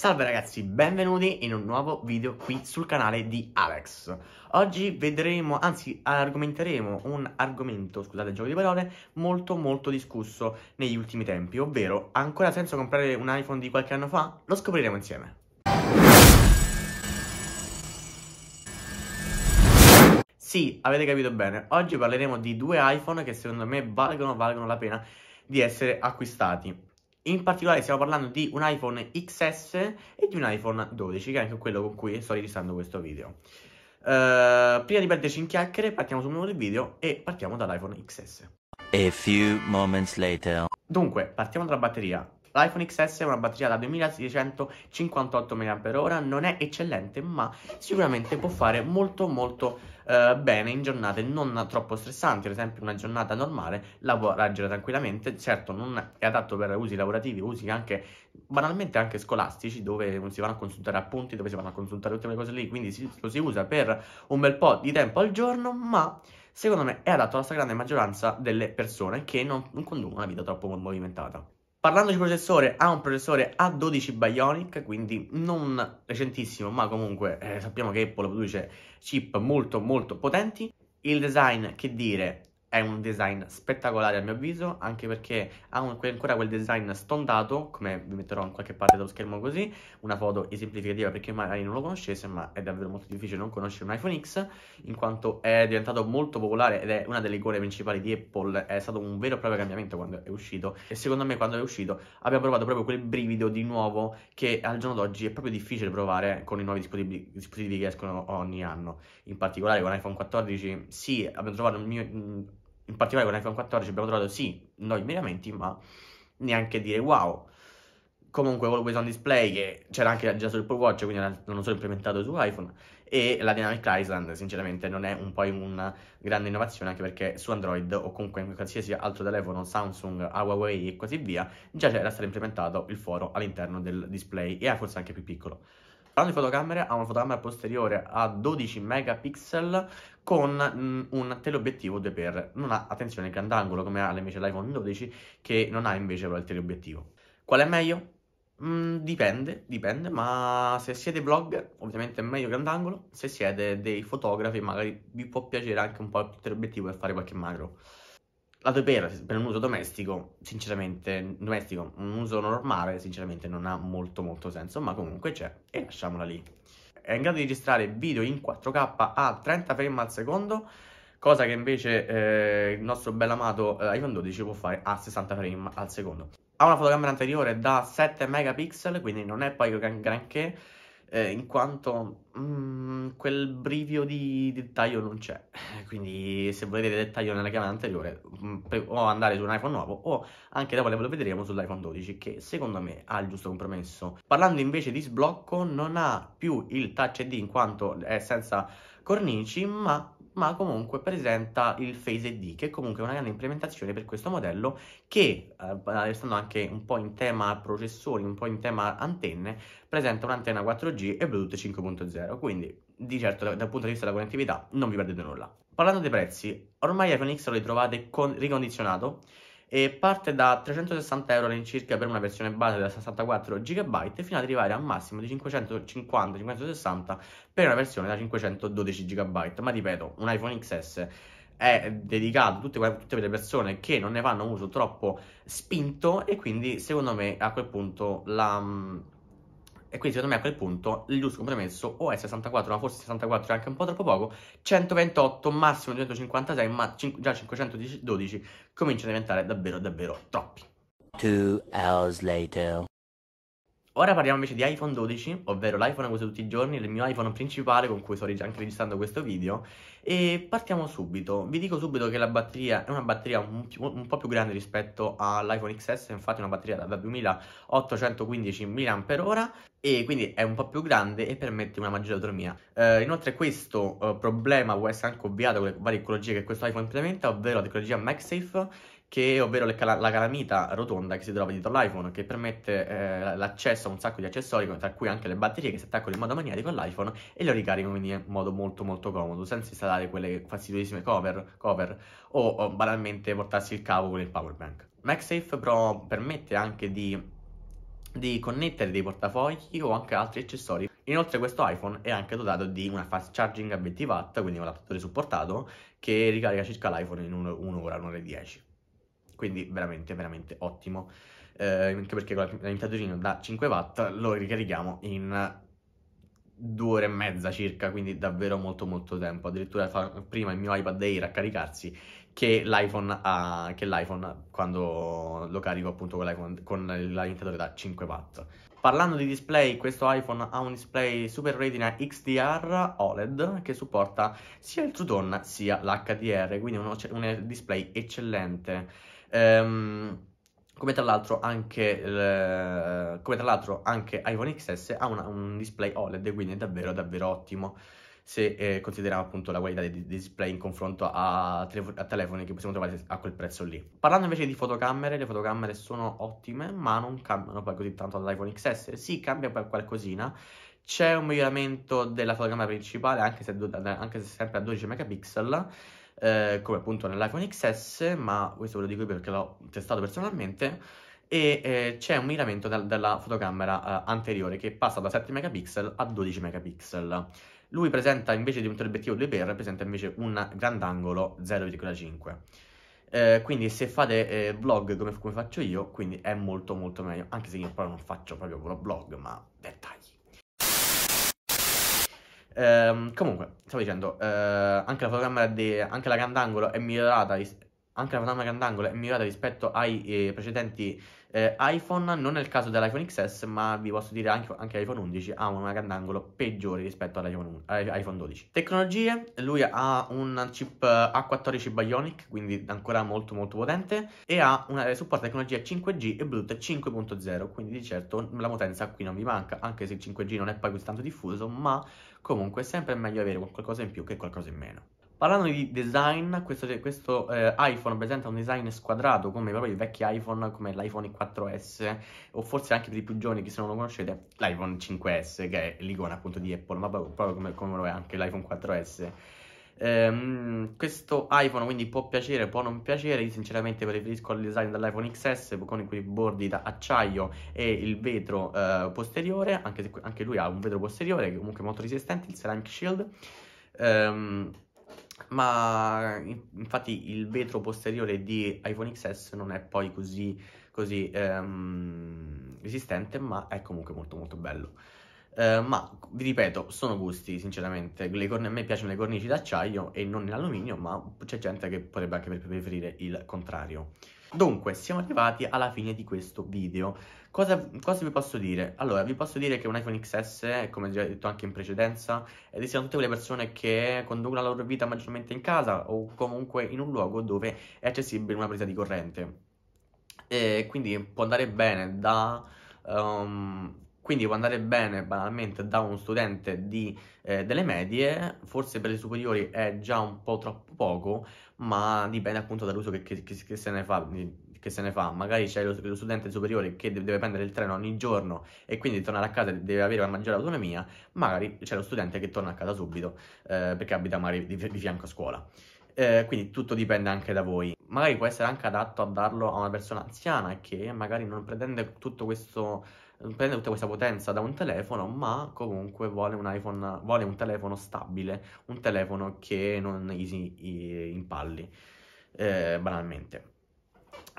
Salve ragazzi, benvenuti in un nuovo video qui sul canale di Alex. Oggi vedremo, anzi argomenteremo un argomento, scusate il gioco di parole, molto molto discusso negli ultimi tempi, ovvero ha ancora senso comprare un iPhone di qualche anno fa? Lo scopriremo insieme. Sì, avete capito bene, oggi parleremo di due iPhone che secondo me valgono, valgono la pena di essere acquistati in particolare stiamo parlando di un iPhone XS e di un iPhone 12, che è anche quello con cui sto registrando questo video. Uh, prima di perderci in chiacchiere, partiamo sul nuovo video e partiamo dall'iPhone XS. Dunque, partiamo dalla batteria. L'iPhone XS ha una batteria da 2658 mAh, non è eccellente ma sicuramente può fare molto molto eh, bene in giornate non troppo stressanti, ad esempio una giornata normale la può reggere tranquillamente, certo non è adatto per usi lavorativi, usi anche banalmente anche scolastici dove si vanno a consultare appunti, dove si vanno a consultare tutte quelle cose lì, quindi si, lo si usa per un bel po' di tempo al giorno ma secondo me è adatto alla stragrande maggioranza delle persone che non, non conducono una vita troppo movimentata. Parlando di processore, ha un processore A12 Bionic, quindi non recentissimo, ma comunque eh, sappiamo che Apple produce chip molto molto potenti. Il design, che dire, è un design spettacolare a mio avviso, anche perché ha un, ancora quel design stondato, come vi metterò in qualche parte dello schermo così, una foto esemplificativa perché magari non lo conoscesse, ma è davvero molto difficile non conoscere un iPhone X, in quanto è diventato molto popolare ed è una delle icone principali di Apple, è stato un vero e proprio cambiamento quando è uscito e secondo me quando è uscito abbiamo provato proprio quel brivido di nuovo che al giorno d'oggi è proprio difficile provare con i nuovi dispositivi, dispositivi che escono ogni anno, in particolare con iPhone 14 sì abbiamo trovato il mio in particolare con l'iPhone 14 abbiamo trovato sì, noi miglioramenti, ma neanche dire wow. Comunque con on display che c'era anche già sul Apple Watch, quindi non lo so implementato su iPhone, e la Dynamic Island sinceramente non è un poi una grande innovazione anche perché su Android o comunque in qualsiasi altro telefono Samsung, Huawei e così via già era stato implementato il foro all'interno del display e forse anche più piccolo Parlando di fotocamera, ha una fotocamera posteriore a 12 megapixel con un teleobiettivo 2x. Non ha, attenzione, grandangolo come ha invece l'iPhone 12 che non ha invece però il teleobiettivo. Qual è meglio? Mm, dipende, dipende, ma se siete vlogger ovviamente è meglio grandangolo, se siete dei fotografi magari vi può piacere anche un po' il teleobiettivo per fare qualche macro la topera per un uso domestico, sinceramente, domestico, un uso normale, sinceramente non ha molto molto senso, ma comunque c'è e lasciamola lì. È in grado di registrare video in 4K a 30 frame al secondo, cosa che invece eh, il nostro bell'amato eh, iPhone 12 può fare a 60 frame al secondo. Ha una fotocamera anteriore da 7 megapixel, quindi non è poi granché, eh, in quanto mh, mm, quel brivio di dettaglio non c'è. Eh, quindi se volete dettaglio nella camera anteriore mh, mm, o andare su un iPhone nuovo o anche dopo lo vedremo sull'iPhone 12 che secondo me ha il giusto compromesso. Parlando invece di sblocco non ha più il touch ID in quanto è senza cornici ma ma comunque presenta il Phase ID, che è comunque una grande implementazione per questo modello che, eh, eh, stando anche un po' in tema processori, un po' in tema antenne, presenta un'antenna 4G e Bluetooth 5.0, quindi di certo dal, dal punto di vista della connettività non vi perdete nulla. Parlando dei prezzi, ormai iPhone X lo ritrovate con, ricondizionato e parte da 360 euro all'incirca per una versione base da 64 GB fino ad arrivare a un massimo di 550-560 per una versione da 512 GB. Ma ripeto, un iPhone XS è dedicato a tutte, a tutte le persone che non ne fanno uso troppo spinto e quindi secondo me a quel punto la e quindi secondo me a quel punto l'us compromesso o è 64, ma forse 64 è anche un po' troppo poco, 128, massimo 256, ma già 512 cominciano a diventare davvero davvero troppi. Two hours later. Ora parliamo invece di iPhone 12, ovvero l'iPhone che uso tutti i giorni, il mio iPhone principale con cui sto anche registrando questo video e partiamo subito. Vi dico subito che la batteria è una batteria un, un po' più grande rispetto all'iPhone XS, infatti è una batteria da 2815 mAh e quindi è un po' più grande e permette una maggiore autonomia. Eh, inoltre questo eh, problema può essere anche ovviato con le varie tecnologie che questo iPhone implementa, ovvero la tecnologia MagSafe, che, ovvero cal- la calamita rotonda che si trova dietro l'iPhone, che permette eh, l'accesso a un sacco di accessori, tra cui anche le batterie che si attaccano in modo magnetico all'iPhone e lo ricaricano quindi in modo molto molto comodo, senza installare quelle fastidiosissime cover, cover o, o banalmente portarsi il cavo con il powerbank. MagSafe però permette anche di di connettere dei portafogli o anche altri accessori. Inoltre questo iPhone è anche dotato di una fast charging a 20 watt, quindi un adattatore supportato, che ricarica circa l'iPhone in un'ora, un'ora e dieci. Quindi veramente, veramente ottimo. Eh, anche perché con l'alimentatore da 5 watt lo ricarichiamo in due ore e mezza circa, quindi davvero molto molto tempo. Addirittura fa prima il mio iPad Air a caricarsi che l'iPhone, ha, che l'iPhone quando lo carico appunto con, l'iPhone, con l'alimentatore da 5 watt. Parlando di display, questo iPhone ha un display Super Retina XDR OLED che supporta sia il True Tone sia l'HDR, quindi uno, un display eccellente. Um, come tra, anche, eh, come tra l'altro anche, iPhone XS ha una, un display OLED, quindi è davvero davvero ottimo se eh, consideriamo appunto la qualità di, display in confronto a, telefo- a, telefoni che possiamo trovare a quel prezzo lì. Parlando invece di fotocamere, le fotocamere sono ottime, ma non cambiano poi così tanto dall'iPhone XS. Sì, cambia per qualcosina. C'è un miglioramento della fotocamera principale, anche se, anche se sempre a 12 megapixel. Eh, come appunto nell'iPhone XS, ma questo ve lo dico perché l'ho testato personalmente e eh, c'è un miglioramento da, dalla fotocamera eh, anteriore che passa da 7 megapixel a 12 megapixel. Lui presenta invece di un teleobiettivo 2x, presenta invece un grandangolo 0,5. Eh, quindi se fate eh, vlog come, come, faccio io, quindi è molto molto meglio, anche se io però non faccio proprio vlog, ma dettagli. Ehm, comunque, stavo dicendo, eh, anche la fotocamera, di, anche la grandangolo è migliorata anche la panoramica grandangolo è migliorata rispetto ai eh, precedenti eh, iPhone, non nel caso dell'iPhone XS, ma vi posso dire anche, anche l'iPhone 11 ha una grandangolo peggiore rispetto all'iPhone, all'iPhone 12. Tecnologie, lui ha un chip eh, A14 Bionic, quindi ancora molto molto potente, e ha una eh, supporta tecnologia 5G e Bluetooth 5.0, quindi di certo la potenza qui non vi manca, anche se il 5G non è poi così tanto diffuso, ma comunque è sempre meglio avere qualcosa in più che qualcosa in meno. Parlando di design, questo, questo eh, iPhone presenta un design squadrato come proprio i vecchi iPhone, come l'iPhone 4S, o forse anche per i più giovani che se non lo conoscete, l'iPhone 5S, che è l'icona appunto di Apple, ma proprio, proprio come, come, lo è anche l'iPhone 4S. Ehm, questo iPhone quindi può piacere, può non piacere, io sinceramente preferisco il design dell'iPhone XS con quei bordi da acciaio e il vetro eh, posteriore, anche se anche lui ha un vetro posteriore che comunque è molto resistente, il Ceramic Shield. Ehm, ma infatti il vetro posteriore di iPhone XS non è poi così, così ehm, resistente, ma è comunque molto molto bello. Eh, ma vi ripeto, sono gusti sinceramente, a me piacciono le cornici d'acciaio e non in alluminio, ma c'è gente che potrebbe anche preferire il contrario. Dunque, siamo arrivati alla fine di questo video. Cosa, cosa, vi posso dire? Allora, vi posso dire che un iPhone XS, come già detto anche in precedenza, è destinato a tutte quelle persone che conducono la loro vita maggiormente in casa o comunque in un luogo dove è accessibile una presa di corrente. E quindi può andare bene da... Um, quindi può andare bene banalmente da uno studente di, eh, delle medie, forse per le superiori è già un po' troppo poco, ma dipende appunto dall'uso che, che, che, se ne fa. Che se ne fa, magari c'è lo, lo studente superiore che deve, deve prendere il treno ogni giorno e quindi tornare a casa deve avere una maggiore autonomia, magari c'è lo studente che torna a casa subito eh, perché abita magari di, di fianco a scuola. Eh, quindi tutto dipende anche da voi. Magari può essere anche adatto a darlo a una persona anziana che magari non pretende tutto questo prende tutta questa potenza da un telefono, ma comunque vuole un iPhone, vuole un telefono stabile, un telefono che non gli impalli, eh, banalmente.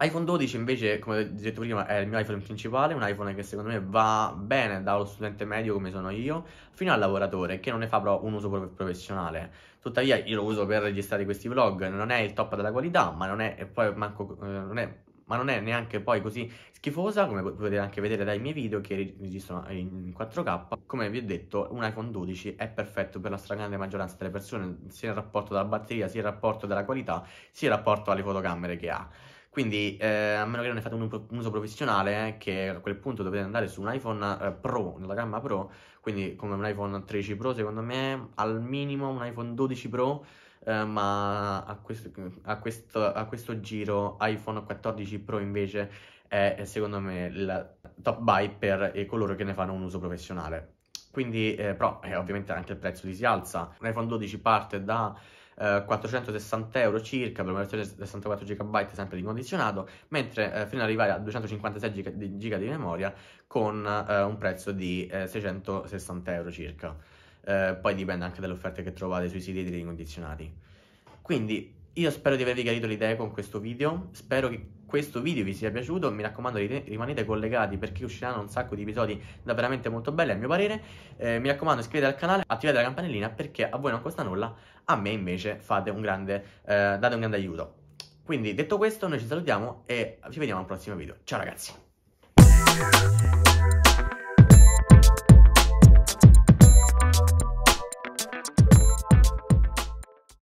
iPhone 12 invece, come ho detto prima, è il mio iPhone principale, un iPhone che secondo me va bene dallo studente medio come sono io, fino al lavoratore, che non ne fa però un uso professionale. Tuttavia io lo uso per registrare questi vlog, non è il top della qualità, ma non è, e poi manco, eh, non è ma non è neanche poi così schifosa come potete anche vedere dai miei video che registrano eh, in 4K. Come vi ho detto, un iPhone 12 è perfetto per la stragrande maggioranza delle persone, sia in rapporto alla batteria, sia in rapporto alla qualità, sia in rapporto alle fotocamere che ha. Quindi, eh, a meno che non ne fate un, un uso professionale, eh, che a quel punto dovete andare su un iPhone eh, Pro, nella gamma Pro, quindi come un iPhone 13 Pro, secondo me, al minimo un iPhone 12 Pro eh, ma a questo, a, questo, a questo giro iPhone 14 Pro invece è secondo me il top buy per eh, coloro che ne fanno un uso professionale. Quindi, eh, però, eh, ovviamente anche il prezzo si alza. L'iPhone 12 parte da eh, 460 euro circa per una versione 64 GB sempre di condizionato, mentre eh, fino ad arrivare a 256 GB di, di memoria con un prezzo di 660 euro circa. Eh, poi dipende anche dalle offerte che trovate sui siti dei ricondizionati. Quindi io spero di avervi chiarito le idee con questo video, spero che questo video vi sia piaciuto, mi raccomando rimanete collegati perché usciranno un sacco di episodi da veramente molto belli a mio parere, eh, mi raccomando iscrivetevi al canale, attivate la campanellina perché a voi non costa nulla, a me invece un grande, eh, date un grande aiuto. Quindi detto questo noi ci salutiamo e ci vediamo al prossimo video, ciao ragazzi!